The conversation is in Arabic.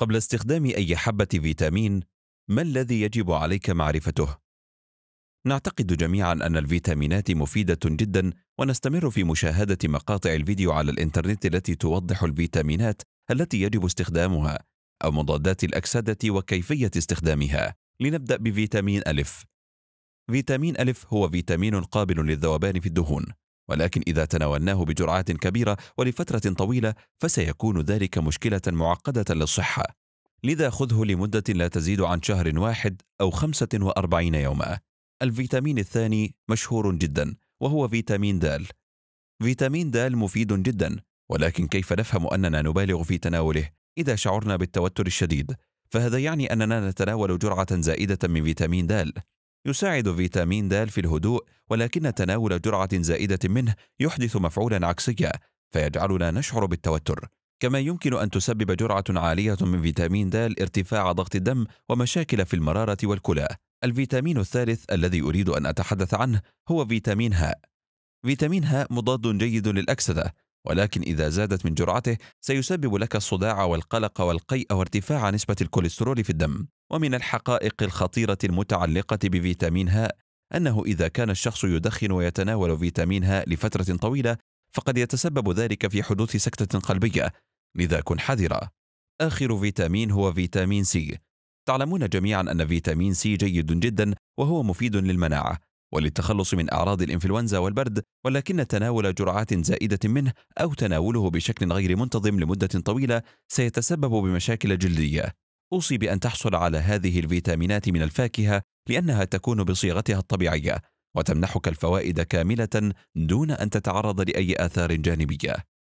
قبل استخدام أي حبة فيتامين ما الذي يجب عليك معرفته؟ نعتقد جميعا أن الفيتامينات مفيدة جدا ونستمر في مشاهدة مقاطع الفيديو على الإنترنت التي توضح الفيتامينات التي يجب استخدامها أو مضادات الأكسدة وكيفية استخدامها لنبدأ بفيتامين ألف فيتامين ألف هو فيتامين قابل للذوبان في الدهون ولكن إذا تناولناه بجرعات كبيرة ولفترة طويلة فسيكون ذلك مشكلة معقدة للصحة لذا خذه لمدة لا تزيد عن شهر واحد أو 45 يوما الفيتامين الثاني مشهور جدا وهو فيتامين د فيتامين د مفيد جدا ولكن كيف نفهم أننا نبالغ في تناوله إذا شعرنا بالتوتر الشديد فهذا يعني أننا نتناول جرعة زائدة من فيتامين د يساعد فيتامين د في الهدوء ولكن تناول جرعة زائدة منه يحدث مفعولا عكسيا فيجعلنا نشعر بالتوتر كما يمكن أن تسبب جرعة عالية من فيتامين د ارتفاع ضغط الدم ومشاكل في المرارة والكلى الفيتامين الثالث الذي أريد أن أتحدث عنه هو فيتامين ه فيتامين ه مضاد جيد للأكسدة ولكن إذا زادت من جرعته سيسبب لك الصداع والقلق والقيء وارتفاع نسبة الكوليسترول في الدم ومن الحقائق الخطيرة المتعلقة بفيتامين هاء أنه إذا كان الشخص يدخن ويتناول فيتامين هاء لفترة طويلة فقد يتسبب ذلك في حدوث سكتة قلبية لذا كن حذرا آخر فيتامين هو فيتامين سي تعلمون جميعا أن فيتامين سي جيد جدا وهو مفيد للمناعة وللتخلص من أعراض الإنفلونزا والبرد ولكن تناول جرعات زائدة منه أو تناوله بشكل غير منتظم لمدة طويلة سيتسبب بمشاكل جلدية أوصي بأن تحصل على هذه الفيتامينات من الفاكهة لأنها تكون بصيغتها الطبيعية وتمنحك الفوائد كاملة دون أن تتعرض لأي آثار جانبية